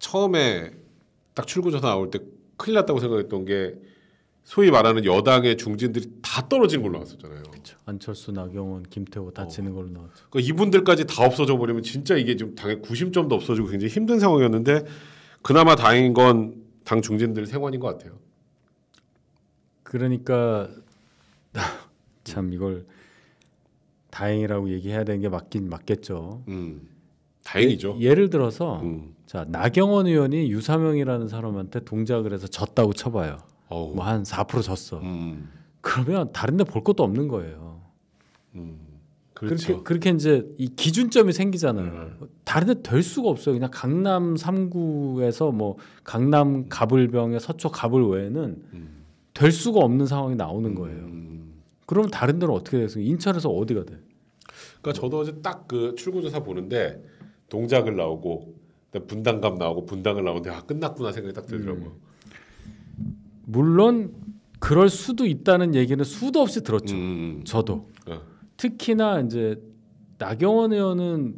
처음에 딱출구전사 나올 때 큰일 났다고 생각했던 게 소위 말하는 여당의 중진들이 다 떨어진 걸로 나왔었잖아요. 그쵸. 안철수, 나경원, 김태호 다 어. 지는 걸로 나왔죠. 그러니까 이분들까지 다 없어져 버리면 진짜 이게 지금 당의 구심점도 없어지고 굉장히 힘든 상황이었는데 그나마 다행인 건 당 중진들 생활인 것 같아요. 그러니까 참 이걸 다행이라고 얘기해야 되는 게 맞긴 맞겠죠. 음. 다행이죠. 예, 를 들어서 음. 자 나경원 의원이 유사명이라는 사람한테 동작을 해서 졌다고 쳐봐요. 뭐한4% 졌어. 음. 그러면 다른데 볼 것도 없는 거예요. 음. 그렇죠. 그렇게 그렇게 이제 이 기준점이 생기잖아요. 음. 다른데 될 수가 없어요. 그냥 강남 3구에서 뭐 강남 가불병의 서초 가불 외에는 음. 될 수가 없는 상황이 나오는 거예요. 음. 그럼 다른 데는 어떻게 되겠 돼서 인천에서 어디가 돼? 그러니까 저도 어제 딱 그 출구조사 보는데 동작을 나오고 분당감 나오고 분당을 나오는데 아 끝났구나 생각이 딱 들더라고요. 음. 물론 그럴 수도 있다는 얘기는 수도 없이 들었죠. 음, 음. 저도 어. 특히나 이제 나경원 의원은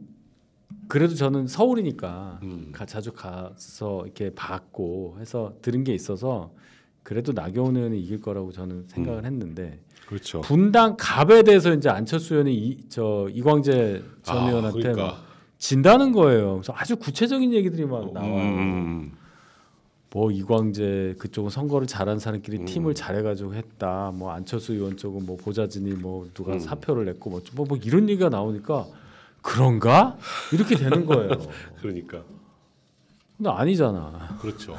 그래도 저는 서울이니까 음. 가, 자주 가서 이렇게 봤고 해서 들은 게 있어서 그래도 나경원 의원이 이길 거라고 저는 생각을 음. 했는데 그렇죠. 분당 갑에 대해서 이제 안철수 의원이 이, 저 이광재 전 아, 의원한테 그러니까. 진다는 거예요. 그래서 아주 구체적인 얘기들이 막 음, 음, 나와요. 음. 뭐 이광재 그쪽은 선거를 잘한 사람끼리 음. 팀을 잘해가지고 했다. 뭐 안철수 의원 쪽은 뭐 보좌진이 뭐 누가 음. 사표를 냈고 뭐, 뭐, 뭐 이런 얘기가 나오니까 그런가 이렇게 되는 거예요. 그러니까. 근데 아니잖아. 그렇죠.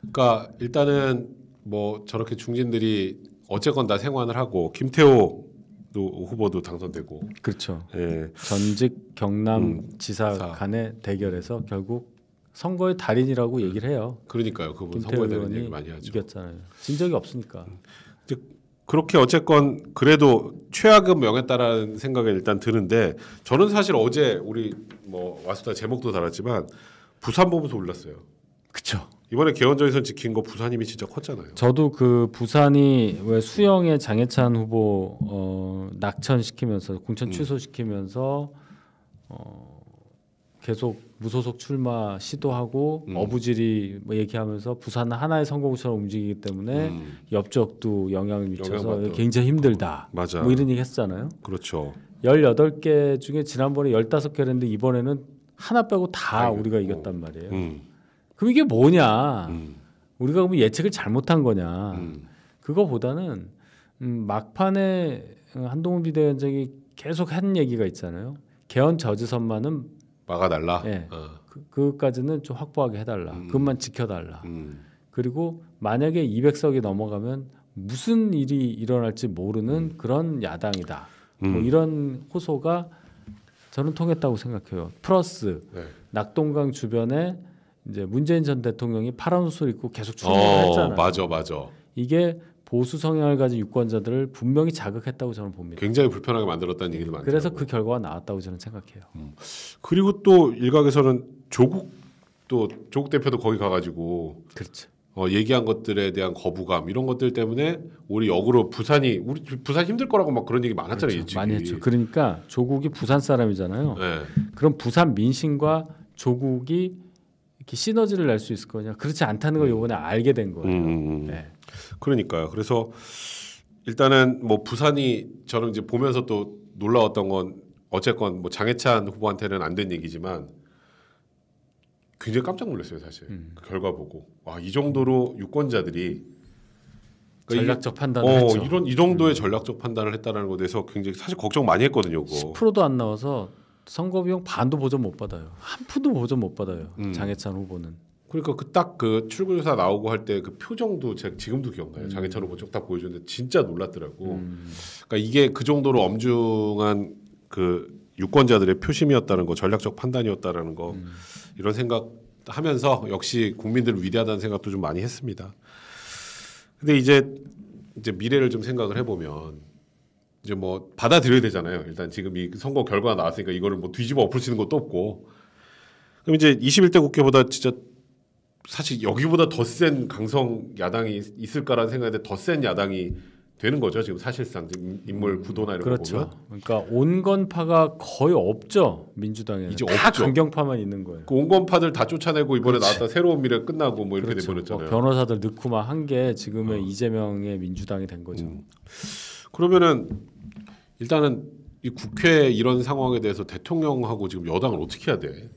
그러니까 일단은 뭐 저렇게 중진들이 어쨌건 다 생환을 하고 김태호 후보도 당선되고 그렇죠. 예. 전직 경남지사 음, 간의 대결에서 결국 선거의 달인이라고 음. 얘기를 해요. 그러니까요. 그분 선거의 달인 얘기 많이 하죠. 이겼잖아요. 진 적이 없으니까. 음. 그렇게 어쨌건 그래도 최악은 명했다라는 생각이 일단 드는데 저는 사실 어제 우리 뭐 와수다 제목도 달았지만 부산 보면서 올랐어요 그쵸. 이번에 개헌전에서 지킨 거 부산님이 진짜 컸잖아요. 저도 그 부산이 왜 수영의 장해찬 후보 어, 낙천 시키면서 공천 음. 취소 시키면서 어, 계속 무소속 출마 시도하고 음. 어부지리뭐 얘기하면서 부산 하나의 선거구처럼 움직이기 때문에 음. 옆쪽도 영향을 미쳐서 영향 굉장히 힘들다. 어, 맞아. 뭐 이런 얘기 했잖아요. 그렇죠. 열여덟 개 중에 지난번에 열다섯 개를 했는데 이번에는 하나 빼고 다아 우리가 어. 이겼단 말이에요. 음. 그럼 이게 뭐냐? 음. 우리가 그럼 예측을 잘못한 거냐? 음. 그거보다는 음, 막판에 어, 한동훈 비대위원장이 계속 한 얘기가 있잖아요. 개헌 저지선만은 막아달라. 예, 어. 그, 그것까지는 좀 확보하게 해달라. 음. 그것만 지켜달라. 음. 그리고 만약에 200석이 넘어가면 무슨 일이 일어날지 모르는 음. 그런 야당이다. 뭐 이런 호소가 저는 통했다고 생각해요. 플러스 네. 낙동강 주변에 이제 문재인 전 대통령이 파란 옷을 입고 계속 추행을 어, 했잖아요. 맞아, 맞아. 이게 보수 성향을 가진 유권자들을 분명히 자극했다고 저는 봅니다. 굉장히 불편하게 만들었다는 얘기도 많아요. 그래서 그 결과가 나왔다고 저는 생각해요. 음. 그리고 또 일각에서는 조국 또 조국 대표도 거기 가가지고 그렇죠. 어, 얘기한 것들에 대한 거부감 이런 것들 때문에 우리 역으로 부산이 우리 부산 힘들 거라고 막 그런 얘기 많았잖아요. 그렇죠. 많이 했죠. 그러니까 조국이 부산 사람이잖아요. 네. 그럼 부산 민심과 조국이 이렇게 시너지를 낼 수 있을 거냐 그렇지 않다는 걸 음. 요번에 알게 된 거예요. 음, 음, 음. 네. 그러니까요. 그래서 일단은 뭐 부산이 저는 이제 보면서 또 놀라웠던 건 어쨌건 뭐 장해찬 후보한테는 안 된 얘기지만 굉장히 깜짝 놀랐어요 사실 음. 그 결과 보고 와이 아, 정도로 유권자들이 그러니까 전략적 판단을 어, 했죠. 이런 이 정도의 음. 전략적 판단을 했다라는 것에 대해서 굉장히 사실 걱정 많이 했거든요. 그거. 10%도 안 나와서 선거 비용 반도 보전 못 받아요. 한 푼도 보전 못 받아요. 음. 장해찬 후보는. 그러니까 그딱그 그 출구조사 나오고 할 때 그 표정도 제가 지금도 기억나요. 음. 장해찬 후보 쪽 딱 보여줬는데 진짜 놀랐더라고. 음. 그러니까 이게 그 정도로 엄중한 그 유권자들의 표심이었다는 거, 전략적 판단이었다라는 거 음. 이런 생각 하면서 역시 국민들 위대하다는 생각도 좀 많이 했습니다. 근데 이제 이제 미래를 좀 생각을 해보면 이제 뭐 받아들여야 되잖아요. 일단 지금 이 선거 결과가 나왔으니까 이거를 뭐 뒤집어 엎을수는 있 것도 없고. 그럼 이제 21대 국회보다 진짜 사실 여기보다 더 센 강성 야당이 있을까라는 생각인데 더 센 야당이 되는 거죠. 지금 사실상 지금 인물 구도나 이런 그렇죠. 거 보면. 그러니까 온건파가 거의 없죠. 민주당에 이제 없죠. 강경파만 있는 거예요. 그 온건파들 다 쫓아내고 이번에 그렇지. 나왔다 새로운 미래 끝나고 뭐 이렇게 그렇죠. 뭐 돼버렸잖아요. 변호사들 넣고만 한게 지금의 어. 이재명의 민주당이 된 거죠. 음. 그러면은 일단은 이 국회 이런 상황에 대해서 대통령하고 지금 여당을 어떻게 해야 돼?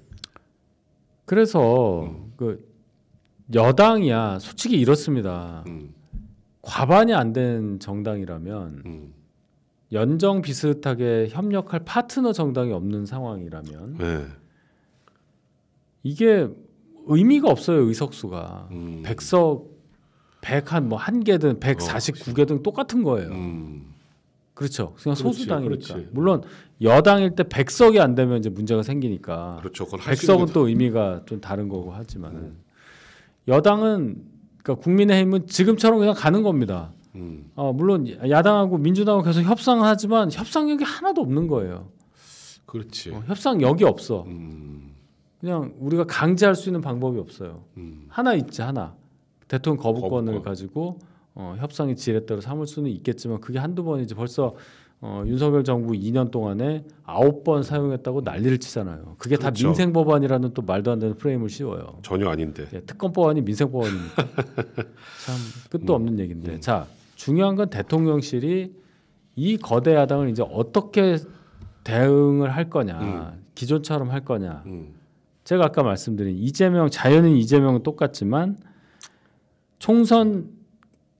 그래서 음. 그 여당이야 솔직히 이렇습니다. 음. 과반이 안 된 정당이라면 음. 연정 비슷하게 협력할 파트너 정당이 없는 상황이라면 네. 이게 의미가 없어요 의석수가 음. 백석 백 한 뭐한 뭐 개든 어, 백사십구 개든 똑같은 거예요. 음. 그렇죠. 그냥 그렇죠, 소수당이니까. 그렇지. 물론 여당일 때1석이안 되면 이제 문제가 생기니까. 그렇죠. 100석은 또 의미가 좀 다른 거고 하지만 음. 여당은 그러니까 국민의힘은 지금처럼 그냥 가는 겁니다. 음. 어, 물론 야당하고 민주당하고 계속 협상하지만 협상력이 하나도 없는 거예요. 그렇지. 어, 협상력이 없어. 음. 그냥 우리가 강제할 수 있는 방법이 없어요. 음. 하나 있지 하나. 대통령 거부권을 거부권. 가지고 어, 협상의 지렛대로 삼을 수는 있겠지만 그게 한두 번이지 벌써 어, 윤석열 정부 2년 동안에 9번 사용했다고 난리를 치잖아요. 그게 그렇죠. 다 민생 법안이라는 또 말도 안 되는 프레임을 씌워요. 전혀 아닌데. 예, 특검 법안이 민생 법안입니까? 참 끝도 음, 없는 얘기인데. 음. 자, 중요한 건 대통령실이 이 거대 야당을 이제 어떻게 대응을 할 거냐. 음. 기존처럼 할 거냐. 음. 제가 아까 말씀드린 이재명 자연인 이재명은 똑같지만 총선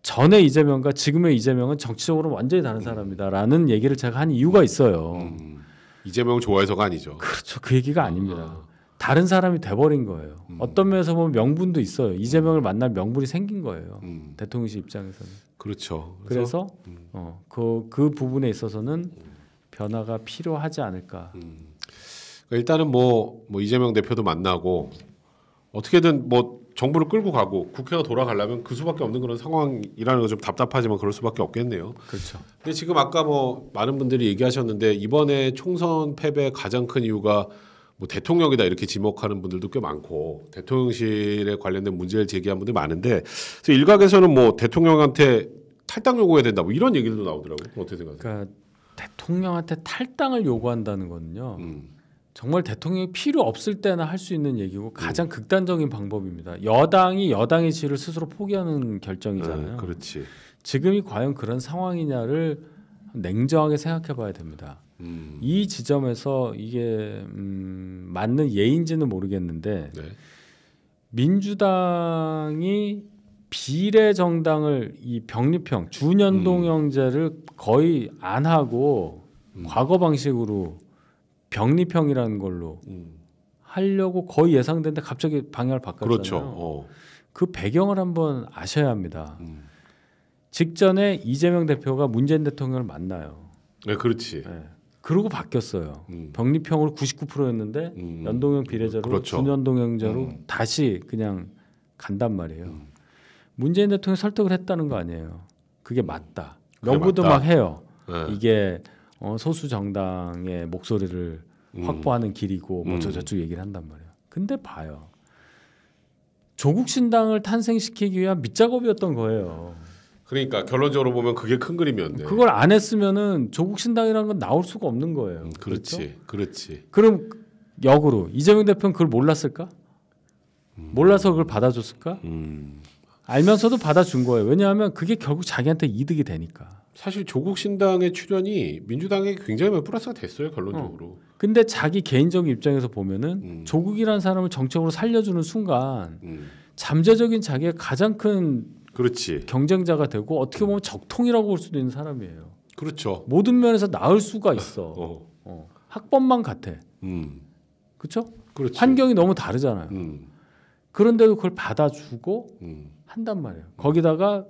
전에 이재명과 지금의 이재명은 정치적으로 완전히 다른 음. 사람이다라는 얘기를 제가 한 이유가 있어요. 음, 이재명 좋아해서가 아니죠. 그렇죠. 그 얘기가 아. 아닙니다. 아. 다른 사람이 돼버린 거예요. 음. 어떤 면에서 보면 명분도 있어요. 이재명을 음. 만날 명분이 생긴 거예요. 음. 대통령실 입장에서는. 그렇죠. 그래서, 그래서 음. 어, 그, 그 부분에 있어서는 변화가 필요하지 않을까. 그 일단은 뭐, 뭐 이재명 대표도 만나고 어떻게든 뭐 정부를 끌고 가고 국회가 돌아가려면 그 수밖에 없는 그런 상황이라는 건 좀 답답하지만 그럴 수밖에 없겠네요. 그렇죠. 근데 지금 아까 뭐 많은 분들이 얘기하셨는데 이번에 총선 패배 가장 큰 이유가 뭐 대통령이다 이렇게 지목하는 분들도 꽤 많고 대통령실에 관련된 문제를 제기한 분들 많은데 그래서 일각에서는 뭐 대통령한테 탈당 요구해야 된다 뭐 이런 얘기도 나오더라고요. 어떻게 생각하세요? 그러니까 대통령한테 탈당을 요구한다는 거는요. 음. 정말 대통령이 필요 없을 때나 할 수 있는 얘기고 네. 가장 음. 극단적인 방법입니다. 여당이 여당의 지위를 스스로 포기하는 결정이잖아요. 네, 그렇지. 지금이 과연 그런 상황이냐를 냉정하게 생각해봐야 됩니다. 음. 이 지점에서 이게 음, 맞는 예인지는 모르겠는데 네. 민주당이 비례 정당을 이 병립형 주년동 형제를 음. 거의 안 하고 음. 과거 방식으로 병리평이라는 걸로 음. 하려고 거의 예상는데 갑자기 방향을 바꿨잖아요. 그렇죠. 어. 그 배경을 한번 아셔야 합니다. 음. 직전에 이재명 대표가 문재인 대통령을 만나요. 네, 그렇지. 네. 그러고 바뀌었어요. 음. 병리평으로 99%였는데 음. 연동형 비례자로 그렇죠. 준연동형자로 음. 다시 그냥 간단 말이에요. 음. 문재인 대통령 이 설득을 했다는 거 아니에요. 그게 맞다. 그 명부도 막 해요. 네. 이게 어, 소수 정당의 목소리를 음. 확보하는 길이고 뭐저 음. 저쪽 얘기를 한단 말이에요. 근데 봐요. 조국 신당을 탄생시키기 위한 밑작업이었던 거예요. 그러니까 결론적으로 보면 그게 큰 그림이었네. 그걸 안 했으면은 조국 신당이라는 건 나올 수가 없는 거예요. 음, 그렇죠? 그렇지, 그렇지. 그럼 역으로 이재명 대표는 그걸 몰랐을까? 음. 몰라서 그걸 받아줬을까? 음. 알면서도 받아준 거예요. 왜냐하면 그게 결국 자기한테 이득이 되니까. 사실 조국 신당의 출연이 민주당에 굉장히 많이 플러스가 됐어요 결론적으로. 어. 근데 자기 개인적인 입장에서 보면은 음. 조국이라는 사람을 정책으로 살려주는 순간 음. 잠재적인 자기의 가장 큰 그렇지. 경쟁자가 되고 어떻게 보면 적통이라고 볼 수도 있는 사람이에요. 그렇죠. 모든 면에서 나을 수가 있어. 어. 어. 학번만 같아. 음. 그렇죠? 그렇지. 환경이 너무 다르잖아요. 음. 그런데도 그걸 받아주고 음. 한단 말이에요. 거기다가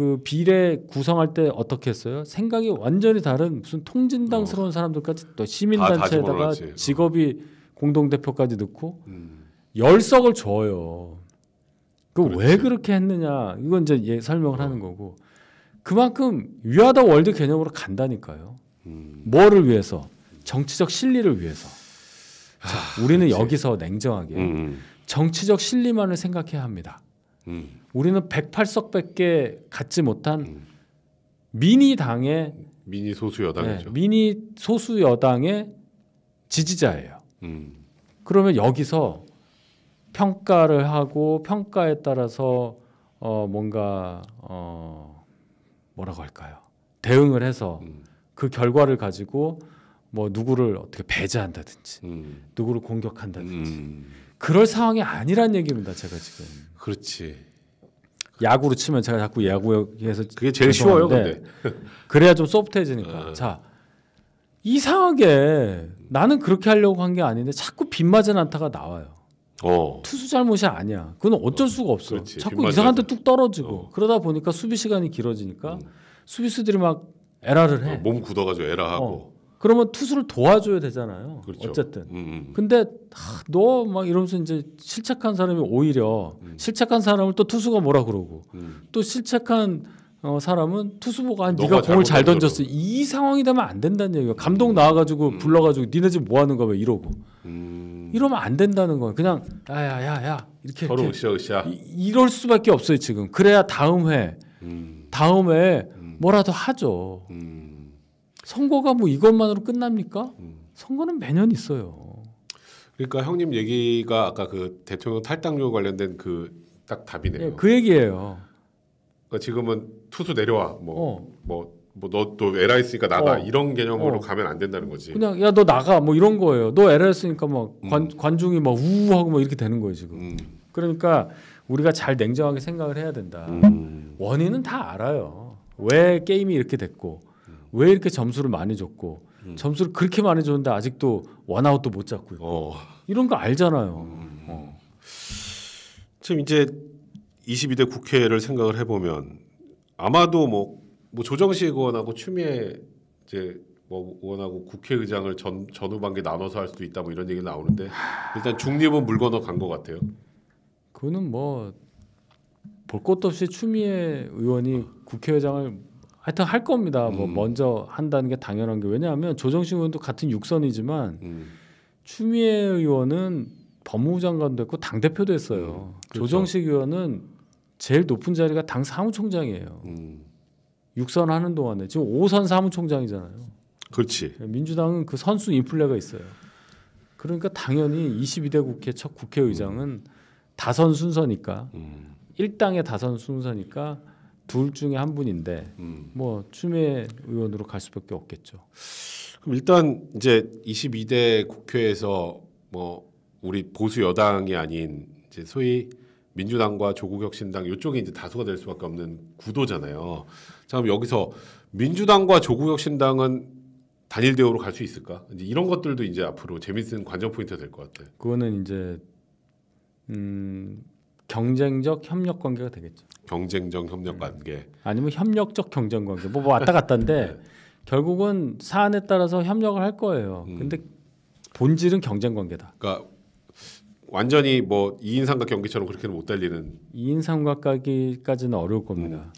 그 비례 구성할 때 어떻게 했어요? 생각이 완전히 다른 무슨 통진당스러운 어. 사람들까지 또 시민단체에다가 직업이 어. 공동대표까지 넣고 음. 열석을 줘요. 그왜 그렇게 했느냐 이건 이제 예, 설명을 어. 하는 거고 그만큼 위하다 월드 개념으로 간다니까요. 음. 뭐를 위해서 정치적 실리를 위해서. 하, 아, 자, 우리는 그치. 여기서 냉정하게 음, 음. 정치적 실리만을 생각해야 합니다. 음. 우리는 108석밖에 갖지 못한 미니 당의 미니 소수 여당이죠. 네, 미니 소수 여당의 지지자예요. 음. 그러면 여기서 평가를 하고 평가에 따라서 어 뭔가 어 뭐라고 할까요? 대응을 해서 음. 그 결과를 가지고 뭐 누구를 어떻게 배제한다든지 음. 누구를 공격한다든지 음. 그럴 상황이 아니란 얘기입니다. 제가 지금. 그렇지. 야구로 치면 제가 자꾸 야구에서 그게 제일 쉬워요, 근데 그래야 좀 소프트해지니까. 어. 자 이상하게 나는 그렇게 하려고 한 게 아닌데 자꾸 빗 맞은 안타가 나와요. 어. 투수 잘못이 아니야. 그건 어쩔 어. 수가 없어. 요 자꾸 이상한 데뚝 떨어지고 어. 그러다 보니까 수비 시간이 길어지니까 음. 수비수들이 막 에라를 해. 어, 몸 굳어가지고 에라하고. 어. 그러면 투수를 도와줘야 되잖아요. 그렇죠. 어쨌든. 음. 음. 근데 너 막 이러면서 이제 실책한 사람이 오히려 음. 실책한 사람을 또 투수가 뭐라 그러고 음. 또 실책한 어, 사람은 투수보가 아, 네가 공을 잘 던졌어. 이 상황이 되면 안 된다는 얘기야. 감독 음. 나와가지고 음. 불러가지고 니네 지금 뭐 하는 거야 이러고. 이러면 안 된다는 거야. 그냥 야야야야 이렇게 서로 이 으쌰, 으쌰. 이, 럴 수밖에 없어요 지금. 그래야 다음 회 다음 회 뭐라도 하죠. 선거가 뭐 이것만으로 끝납니까? 음. 선거는 매년 있어요. 그러니까 형님 얘기가 아까 그 대통령 탈당료 관련된 그 딱 답이네요. 네, 그 얘기예요. 그러니까 지금은 투수 내려와 뭐뭐 어. 뭐너또 에라 있으니까 나가 어. 이런 개념으로 어. 가면 안 된다는 거지. 그냥 야 너 나가 뭐 이런 거예요. 너 에라 있으니까 막 음. 관, 음. 관중이 막 우우하고 막 이렇게 되는 거예요 지금. 음. 그러니까 우리가 잘 냉정하게 생각을 해야 된다. 음. 원인은 다 알아요. 왜 게임이 이렇게 됐고 왜 이렇게 점수를 많이 줬고 음. 점수를 그렇게 많이 줬는데 아직도 원아웃도 못 잡고 있고 어. 이런 거 알잖아요. 음. 음, 음. 어. 지금 이제 22대 국회를 생각을 해보면 아마도 뭐, 뭐 조정식 의원하고 추미애 이제 뭐 의원하고 국회의장을 전 전후반기 나눠서 할 수도 있다 뭐 이런 얘기 나오는데 일단 중립은 물 건너 간것 같아요. 그는뭐 볼 것도 없이 추미애 의원이 어. 국회의장을 하여튼 할 겁니다. 뭐 음. 뭐 먼저 한다는 게 당연한 게 왜냐하면 조정식 의원도 같은 육선이지만 음. 추미애 의원은 법무부 장관도 했고 당 대표도 했어요. 음. 그렇죠. 조정식 의원은 제일 높은 자리가 당 사무총장이에요. 음. 육선 하는 동안에 지금 오선 사무총장이잖아요. 그렇지. 민주당은 그 선수 인플레가 있어요. 그러니까 당연히 22대 국회 첫 국회의장은 음. 다선 순서니까 1당의 음. 다선 순서니까 둘 중에 한 분인데 음. 뭐 추미애 의원으로 갈 수밖에 없겠죠. 그럼 일단 이제 22대 국회에서 뭐 우리 보수 여당이 아닌 이제 소위 민주당과 조국혁신당 이쪽이 이제 다수가 될 수밖에 없는 구도잖아요. 자 그럼 여기서 민주당과 조국혁신당은 단일 대우로 갈 수 있을까? 이제 이런 것들도 이제 앞으로 재밌는 관전 포인트가 될 것 같아. 요 그거는 이제 음 경쟁적 협력 관계가 되겠죠. 경쟁적 협력 음. 관계. 아니면 협력적 경쟁 관계. 뭐, 뭐 왔다 갔다인데 네. 결국은 사안에 따라서 협력을 할 거예요. 음. 근데 본질은 경쟁 관계다. 그러니까 완전히 뭐 2인 삼각 경기처럼 그렇게는 못 달리는 2인 삼각까지는 어려울 겁니다. 음.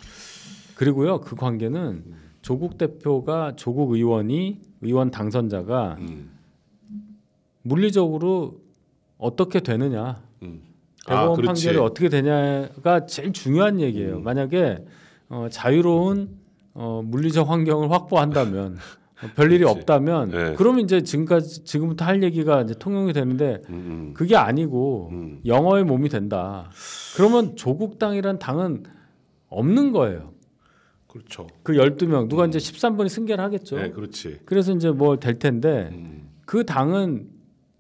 그리고요. 그 관계는 음. 조국 대표가 조국 의원이 의원 당선자가 음. 물리적으로 어떻게 되느냐. 음. 대법원 아, 판결이 어떻게 되냐가 제일 중요한 얘기예요. 음. 만약에 어, 자유로운 어, 물리적 환경을 확보한다면 어, 별 일이 없다면 네. 그러면 이제 지금까지 지금부터 할 얘기가 이제 통용이 되는데 음음. 음. 그게 아니고 음. 영어의 몸이 된다. 그러면 조국당이란 당은 없는 거예요. 그렇죠. 그 12명 누가 음. 이제 13번이 승계를 하겠죠. 네, 그렇지. 그래서 이제 뭐될 텐데 음. 그 당은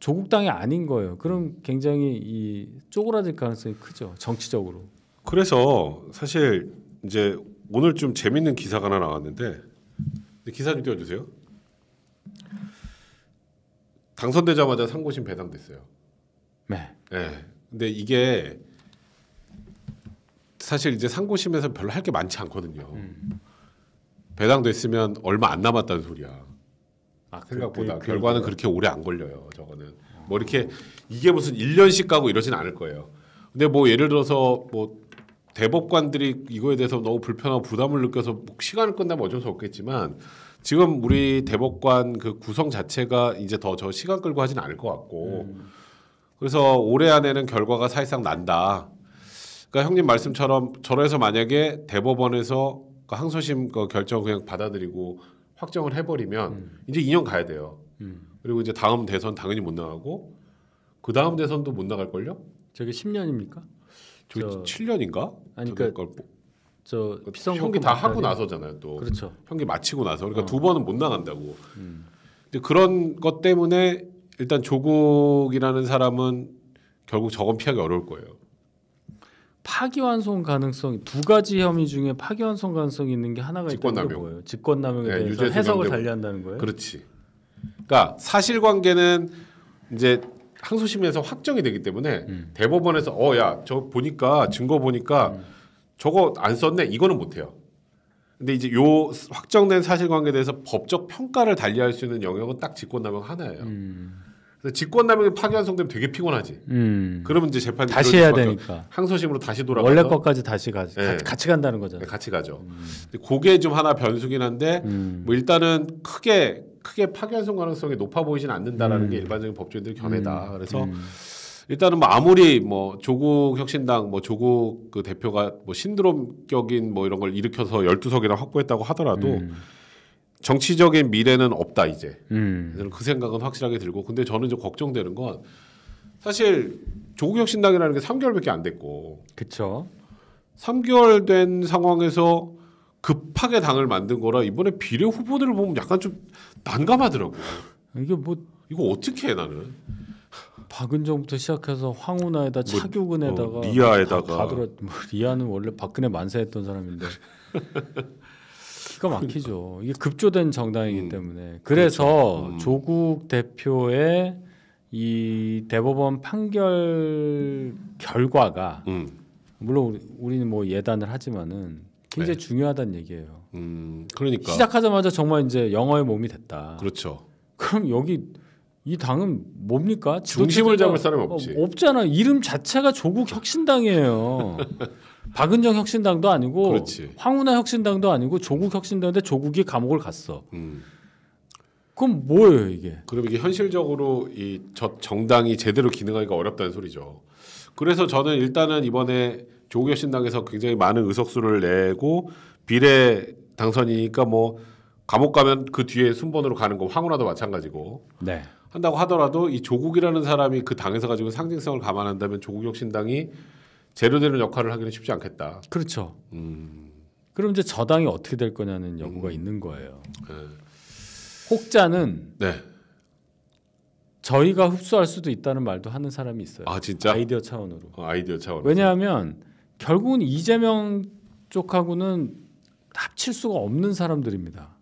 조국 땅이 아닌 거예요. 그럼 굉장히 이 쪼그라질 가능성이 크죠. 정치적으로. 그래서 사실 이제 오늘 좀 재밌는 기사가 하나 나왔는데 기사 좀 띄워주세요. 당선되자마자 상고심 배당됐어요. 네. 네. 근데 이게 사실 이제 상고심에서 별로 할 게 많지 않거든요. 음. 배당됐으면 얼마 안 남았다는 소리야. 아, 그 생각보다 그, 결과는 그, 그렇게 오래 안 걸려요. 저거는 뭐 이렇게 이게 무슨 1년씩 가고 이러진 않을 거예요. 근데 뭐 예를 들어서 뭐 대법관들이 이거에 대해서 너무 불편하고 부담을 느껴서 뭐 시간을 끝나면 어쩔 수 없겠지만 지금 우리 대법관 그 구성 자체가 이제 더 저 시간 끌고 하진 않을 것 같고 음. 그래서 올해 안에는 결과가 사실상 난다. 그러니까 형님 말씀처럼 저래서 만약에 대법원에서 그 항소심 그 결정 그냥 받아들이고 확정을 해버리면 음. 이제 2년 가야 돼요. 음. 그리고 이제 다음 대선 당연히 못 나가고 그 다음 대선도 못 나갈 걸요? 저게 10년입니까? 저 7년인가? 아니 그러니까 저 그 형기 다 하고 나서잖아요. 또 그렇죠. 형기 마치고 나서 그러니까 어. 두 번은 못 나간다고. 음. 근데 그런 것 때문에 일단 조국이라는 사람은 결국 저건 피하기 어려울 거예요. 파기환송 가능성두 가지 혐의 중에 파기환송 가능성이 있는 게 하나가 직권남용. 뭐예요? 직권남용에 네, 대해서 해석을 달리한다는 거예요. 그렇지. 그러니까 사실관계는 이제 항소심에서 확정이 되기 때문에 음. 대법원에서 어야저 보니까 증거 보니까 음. 저거 안 썼네 이거는 못해요. 근데 이제 요 확정된 사실관계에 대해서 법적 평가를 달리할 수 있는 영역은 딱 직권남용 하나예요. 음. 직권남용이 파기환송되면 되게 피곤하지. 음. 그러면 이제 재판 다시 해야 되니까 항소심으로 다시 돌아가 원래 것까지 다시 가지 네. 예. 같이 간다는 거잖아요. 네, 같이 가죠. 음. 그게 좀 하나 변수긴 한데 음. 뭐 일단은 크게 크게 파기환송 가능성이 높아 보이진 않는다라는 음. 게 일반적인 법조인들 의 견해다. 음. 그래서 음. 일단은 뭐 아무리 뭐 조국 혁신당 뭐 조국 그 대표가 뭐 신드롬격인 뭐 이런 걸 일으켜서 열두 석이나 확보했다고 하더라도. 음. 정치적인 미래는 없다 이제. 음. 그 생각은 확실하게 들고 근데 저는 좀 걱정되는 건 사실 조국혁 신당이라는 게 3개월밖에 안 됐고. 그렇죠. 3개월 된 상황에서 급하게 당을 만든 거라 이번에 비례 후보들을 보면 약간 좀 난감하더라고. 이게 뭐 이거 어떻게 해 나는? 박은정부터 시작해서 황운하에다 뭐, 차규근에다가 뭐, 어, 리아에다가 다, 다 들었, 뭐, 리아는 원래 박근혜 만세했던 사람인데 기가 그러니까. 막히죠. 이게 급조된 정당이기 음. 때문에 그렇죠. 그래서 그렇죠. 음. 조국 대표의 이 대법원 판결 결과가 음. 물론 우리, 는뭐 예단을 하지만은 굉장히 네. 중요하다는 얘기예요. 음, 그러니까 시작하자마자 정말 이제 영어의 몸이 됐다. 그렇죠. 그럼 여기 이 당은 뭡니까? 중심을 잡을 사람 이 없지. 어, 없잖아. 이름 자체가 조국 혁신당이에요. 박은정 혁신당도 아니고 그렇지. 황운하 혁신당도 아니고 조국 혁신당인데 조국이 감옥을 갔어. 음. 그럼 뭐예요 이게? 그럼 이게 현실적으로 이저 정당이 제대로 기능하기가 어렵다는 소리죠. 그래서 저는 일단은 이번에 조국 혁신당에서 굉장히 많은 의석수를 내고 비례 당선이니까 뭐 감옥 가면 그 뒤에 순번으로 가는 거 황운하도 마찬가지고. 네. 한다고 하더라도 이 조국이라는 사람이 그 당에서 가지고 상징성을 감안한다면 조국 혁신당이 제로되는 역할을 하기는 쉽지 않겠다. 그렇죠. 음. 그럼 이제 저당이 어떻게 될 거냐는 여부가 음. 있는 거예요. 네. 혹자는 네. 저희가 흡수할 수도 있다는 말도 하는 사람이 있어요. 아 진짜? 아이디어 차원으로. 어, 아이디어 차원. 왜냐하면 결국은 이재명 쪽하고는 합칠 수가 없는 사람들입니다.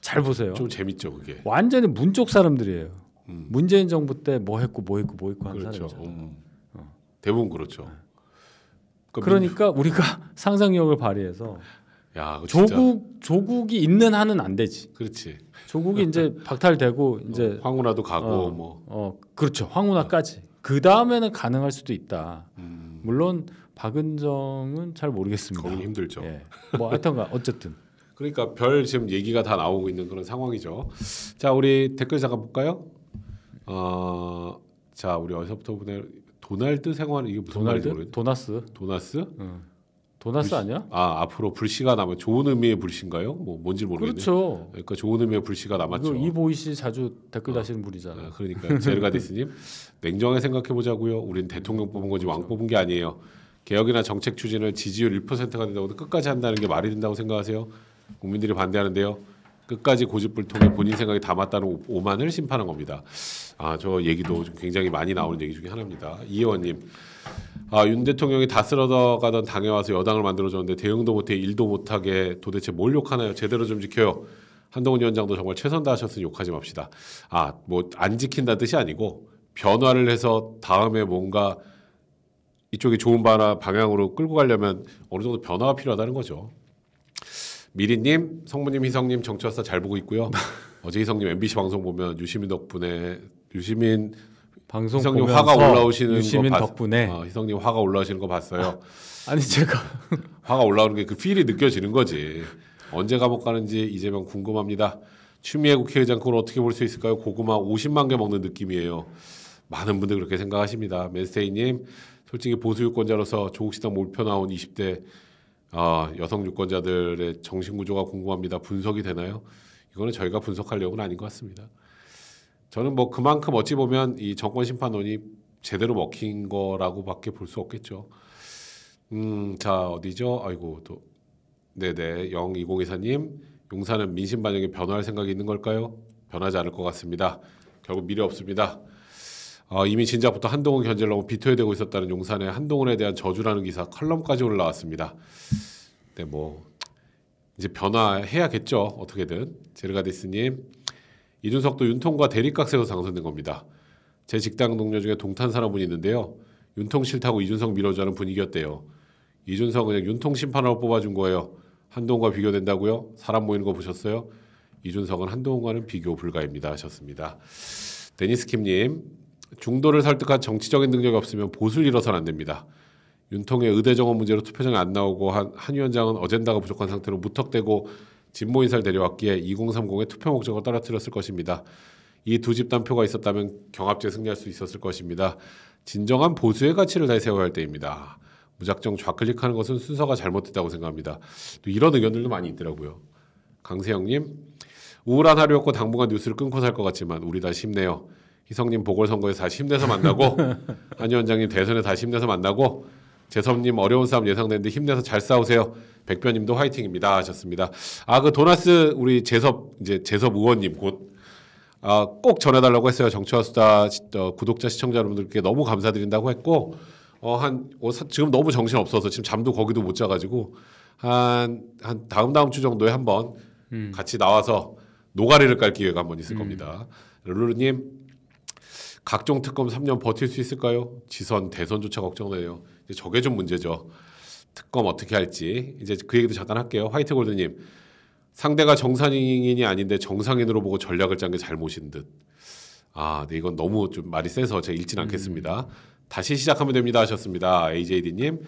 잘 보세요. 좀 재밌죠 그게. 완전히 문쪽 사람들이에요. 음. 문재인 정부 때 뭐 했고 뭐 했고 뭐 했고 한 그렇죠. 사람이잖 음. 어. 대부분 그렇죠. 그러니까, 그러니까 민주... 우리가 상상력을 발휘해서 야, 조국 조국이 있는 한은 안 되지. 그렇지. 조국이 이제 박탈되고 이제 어, 황운하도 가고 어, 뭐. 어 그렇죠. 황운하까지. 그 다음에는 가능할 수도 있다. 음. 물론 박은정은 잘 모르겠습니다. 거긴 힘들죠. 예. 뭐 하여튼가 어쨌든. 그러니까 별 지금 얘기가 다 나오고 있는 그런 상황이죠. 자 우리 댓글 잠깐 볼까요? 어, 자 우리 어디서부터 보내 도날드 생활 이게 무슨 도날드? 말인지 도나스. 도나스? 응. 도나스 불시, 아니야? 아 앞으로 불씨가 남아 좋은 의미의 불씨인가요? 뭐 뭔지 모르겠네. 그렇죠. 그러니까 좋은 의미의 불씨가 남았죠. 이보이 씨 자주 댓글 아, 다시는 분이잖아. 아, 그러니까 제르가디스님 냉정하게 생각해 보자고요. 우린 대통령 뽑은 거지 왕 그렇죠. 뽑은 게 아니에요. 개혁이나 정책 추진을 지지율 1%가 된다고 끝까지 한다는 게 말이 된다고 생각하세요? 국민들이 반대하는데요. 끝까지 고집불통해 본인 생각이 다 맞다는 오만을 심판한 겁니다. 아, 저 얘기도 굉장히 많이 나오는 얘기 중에 하나입니다. 이 의원님. 아, 윤 대통령이 다스러 가던 당에 와서 여당을 만들어줬는데 대응도 못해 일도 못하게 도대체 뭘 욕하나요? 제대로 좀 지켜요. 한동훈 위원장도 정말 최선 다하셨으니 욕하지 맙시다. 아, 뭐 안 지킨다 뜻이 아니고 변화를 해서 다음에 뭔가 이쪽이 좋은 방향으로 끌고 가려면 어느 정도 변화가 필요하다는 거죠. 미리님, 성모님, 희성님, 정치와서 잘 보고 있고요. 어제 희성님 MBC 방송 보면 유시민 덕분에 유시민 방송 희성님 화가 올라오시는 유시민 거 덕분에 어, 희성님 화가 올라오시는 거 봤어요. 아니 제가 화가 올라오는 게 그 필이 느껴지는 거지. 언제 감옥 가는지 이재명 궁금합니다. 추미애 국회의장 그걸 어떻게 볼 수 있을까요? 고구마 50만 개 먹는 느낌이에요. 많은 분들 그렇게 생각하십니다. 맨스테이님 솔직히 보수 유권자로서 조국시당 몰표 나온 20대 아, 여성 유권자들의 정신 구조가 궁금합니다. 분석이 되나요? 이거는 저희가 분석하려고는 아닌 것 같습니다. 저는 뭐 그만큼 어찌 보면 이 정권 심판론이 제대로 먹힌 거라고밖에 볼 수 없겠죠. 음, 자 어디죠? 아이고 또 네네 영이공이님 용사는 민심 반영에 변화할 생각이 있는 걸까요? 변하지 않을 것 같습니다. 결국 미래 없습니다. 어, 이미 진작부터 한동훈 견제를 하고 비토해대고 있었다는 용산의 한동훈에 대한 저주라는 기사 컬럼까지 올라왔습니다. 네, 뭐 이제 변화해야겠죠. 어떻게든 제르가디스님 이준석도 윤통과 대립각 세로 당선된 겁니다. 제 직장 동료 중에 동탄 사람분이 있는데요. 윤통 싫다고 이준석 밀어주는 자 분위기였대요. 이준석 은 그냥 윤통 심판으로 뽑아준 거예요. 한동훈과 비교된다고요? 사람 모이는 거 보셨어요? 이준석은 한동훈과는 비교 불가입니다 하셨습니다. 데니스 킴님 중도를 설득한 정치적인 능력이 없으면 보수를 잃어서는 안 됩니다. 윤통의 의대 정원 문제로 투표장에 안 나오고 한, 한 위원장은 어젠다가 부족한 상태로 무턱대고 진보 인사를 데려왔기에 2030의 투표 목적을 떨어뜨렸을 것입니다. 이 두 집단 표가 있었다면 경합제 승리할 수 있었을 것입니다. 진정한 보수의 가치를 다세워야 할 때입니다. 무작정 좌클릭하는 것은 순서가 잘못됐다고 생각합니다. 또 이런 의견들도 많이 있더라고요. 강세영님 우울한 하루였고 당분간 뉴스를 끊고 살 것 같지만 우리 다시 힘요 희성님 보궐선거에 다시 힘내서 만나고 한 위원장님 대선에 다시 힘내서 만나고 재섭님 어려운 싸움 예상되는데 힘내서 잘 싸우세요. 백변님도 화이팅입니다 하셨습니다. 아 그 도나스 우리 재섭 이제 재섭 의원님 곧 아, 꼭 전해달라고 했어요. 정치와수다 어, 구독자 시청자 여러분들께 너무 감사드린다고 했고 어, 한 어, 사, 지금 너무 정신 없어서 지금 잠도 거기도 못 자가지고 한한 한 다음 다음 주 정도에 한번 음. 같이 나와서 노가리를 깔 기회가 한번 있을 음. 겁니다. 룰루님 각종 특검 3년 버틸 수 있을까요? 지선 대선조차 걱정되네요. 이제 저게 좀 문제죠. 특검 어떻게 할지 이제 그 얘기도 잠깐 할게요. 화이트 골드님 상대가 정상인이 아닌데 정상인으로 보고 전략을 짠 게 잘못인 듯. 아, 네 이건 너무 좀 말이 세서 제가 읽진 음. 않겠습니다. 다시 시작하면 됩니다 하셨습니다. AJD님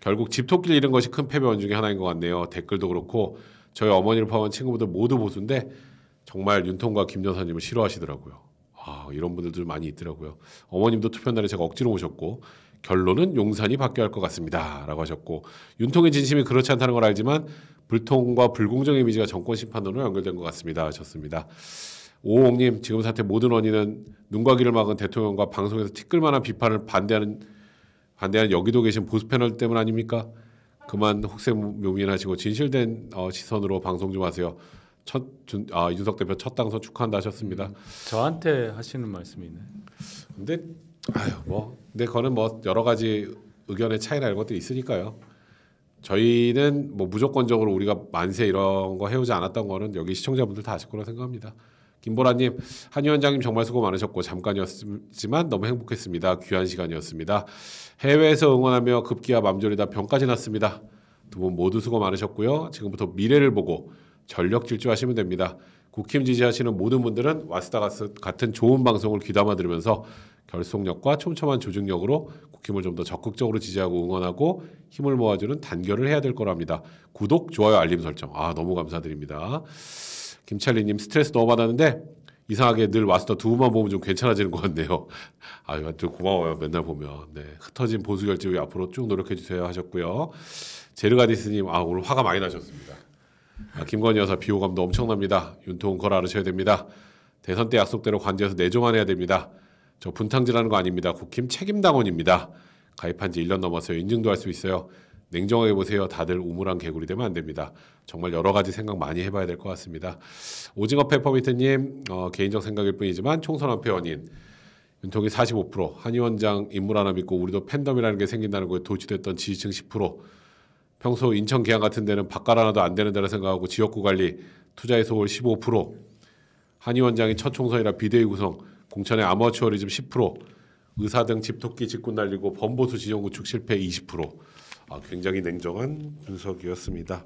결국 집토끼를 잃은 것이 큰 패배원 중의 하나인 것 같네요. 댓글도 그렇고 저희 어머니를 포함한 친구들 모두 보수인데 정말 윤통과 김 여사님을 싫어하시더라고요. 아, 이런 분들도 많이 있더라고요. 어머님도 투표 날에 제가 억지로 오셨고 결론은 용산이 바뀌어야 할 것 같습니다라고 하셨고 윤통의 진심이 그렇지 않다는 걸 알지만 불통과 불공정 이미지가 정권 심판으로 연결된 것 같습니다 하셨습니다. 오홍님 지금 사태 모든 원인은 눈과 귀를 막은 대통령과 방송에서 티끌만한 비판을 반대하는 반대하는 여기도 계신 보수 패널 때문 아닙니까? 그만 혹세묘민하시고 진실된 어, 시선으로 방송 좀 하세요. 첫, 준, 아 이준석 대표 첫 당선 축하한다 하셨습니다. 음, 저한테 하시는 말씀이네. 근데 아유 뭐 근데 거는뭐 여러 가지 의견의 차이나 이런 것들이 있으니까요. 저희는 뭐 무조건적으로 우리가 만세 이런 거 해오지 않았던 거는 여기 시청자분들 다 아실 거라 생각합니다. 김보라님, 한 위원장님 정말 수고 많으셨고 잠깐이었지만 너무 행복했습니다. 귀한 시간이었습니다. 해외에서 응원하며 급기야 맘졸이다 병까지 났습니다. 두 분 모두 수고 많으셨고요. 지금부터 미래를 보고 전력 질주하시면 됩니다. 국힘 지지하시는 모든 분들은 와스다 같은 좋은 방송을 귀담아 들으면서 결속력과 촘촘한 조직력으로 국힘을 좀 더 적극적으로 지지하고 응원하고 힘을 모아주는 단결을 해야 될 거랍니다. 구독, 좋아요, 알림 설정. 아, 너무 감사드립니다. 김찰리님 스트레스 너무 받았는데 이상하게 늘 와스터 두 분만 보면 좀 괜찮아지는 것 같네요. 아유, 하여튼 고마워요. 맨날 보면. 네. 흩어진 보수결집위 앞으로 쭉 노력해주세요 하셨고요. 제르가디스님, 아, 오늘 화가 많이 나셨습니다. 아, 김건희 여사 비호감도 엄청납니다. 윤통 걸 알으셔야 됩니다. 대선 때 약속대로 관제에서 내조만 해야 됩니다. 저 분탕질하는 거 아닙니다. 국힘 책임당원입니다. 가입한 지 1년 넘었어요. 인증도 할 수 있어요. 냉정하게 보세요. 다들 우물안 개구리 되면 안 됩니다. 정말 여러 가지 생각 많이 해봐야 될 것 같습니다. 오징어 페퍼미트님 어, 개인적 생각일 뿐이지만 총선 한표 연인 윤통이 45% 한의원장 인물 하나 믿고 우리도 팬덤이라는 게 생긴다는 거에 도취됐던 지지층 10% 평소 인천 계양 같은 데는 바깥 하나도 안 되는 데라 생각하고 지역구 관리 투자의 소홀 15%한의원장이첫 총선이라 비대위 구성 공천의 아마추어리즘10% 의사 등 집토끼 직군 날리고 범보수 지정 구축 실패 20% 아, 굉장히 냉정한 분석이었습니다.